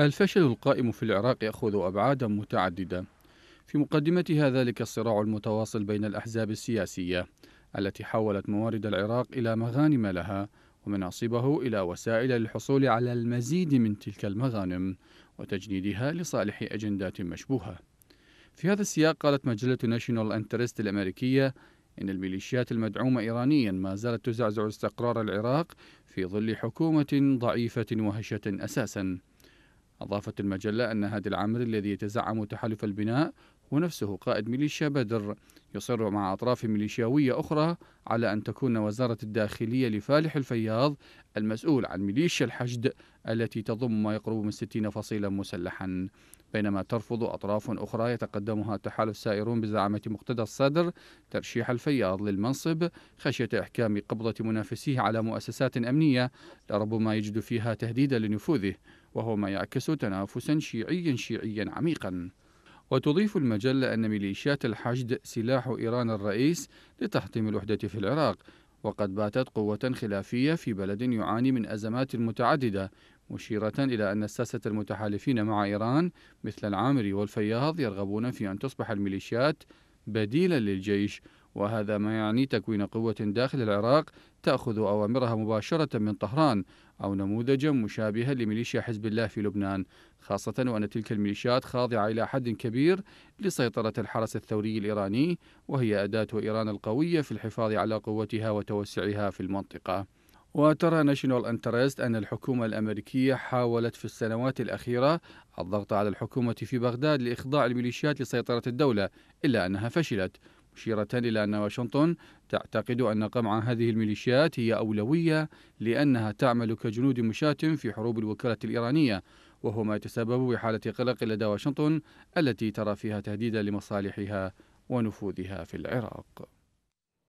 الفشل القائم في العراق يأخذ أبعادا متعددة في مقدمتها ذلك الصراع المتواصل بين الأحزاب السياسية التي حولت موارد العراق إلى مغانم لها ومناصبه إلى وسائل للحصول على المزيد من تلك المغانم وتجنيدها لصالح أجندات مشبوهة في هذا السياق قالت مجلة ناشيونال انترست الأمريكية إن الميليشيات المدعومة إيرانيا ما زالت تزعزع استقرار العراق في ظل حكومة ضعيفة وهشة أساساً أضافت المجلة أن هادي العامري الذي يتزعم تحالف البناء ونفسه قائد ميليشيا بدر يصر مع أطراف ميليشياوية أخرى على أن تكون وزارة الداخلية لفالح الفياض المسؤول عن ميليشيا الحشد التي تضم ما يقرب من 60 فصيلا مسلحا بينما ترفض أطراف أخرى يتقدمها تحالف سائرون بزعامة مقتدى الصدر ترشيح الفياض للمنصب خشية إحكام قبضة منافسيه على مؤسسات أمنية لربما يجد فيها تهديدا لنفوذه وهو ما يعكس تنافسا شيعيا شيعيا عميقا وتضيف المجلة أن ميليشيات الحشد سلاح إيران الرئيس لتحطيم الوحدة في العراق وقد باتت قوة خلافية في بلد يعاني من أزمات متعددة مشيرة إلى أن الساسة المتحالفين مع إيران مثل العامري والفياض يرغبون في أن تصبح الميليشيات بديلا للجيش وهذا ما يعني تكوين قوة داخل العراق تأخذ أوامرها مباشرة من طهران أو نموذجا مشابها لميليشيا حزب الله في لبنان خاصة وأن تلك الميليشيات خاضعة إلى حد كبير لسيطرة الحرس الثوري الإيراني وهي أداة إيران القوية في الحفاظ على قوتها وتوسعها في المنطقة وترى ناشونال انترست أن الحكومة الأمريكية حاولت في السنوات الأخيرة الضغط على الحكومة في بغداد لإخضاع الميليشيات لسيطرة الدولة إلا أنها فشلت مشيرة إلى أن واشنطن تعتقد أن قمع هذه الميليشيات هي أولوية لأنها تعمل كجنود مشاة في حروب الوكالة الإيرانية وهو ما يتسبب بحالة قلق لدى واشنطن التي ترى فيها تهديدا لمصالحها ونفوذها في العراق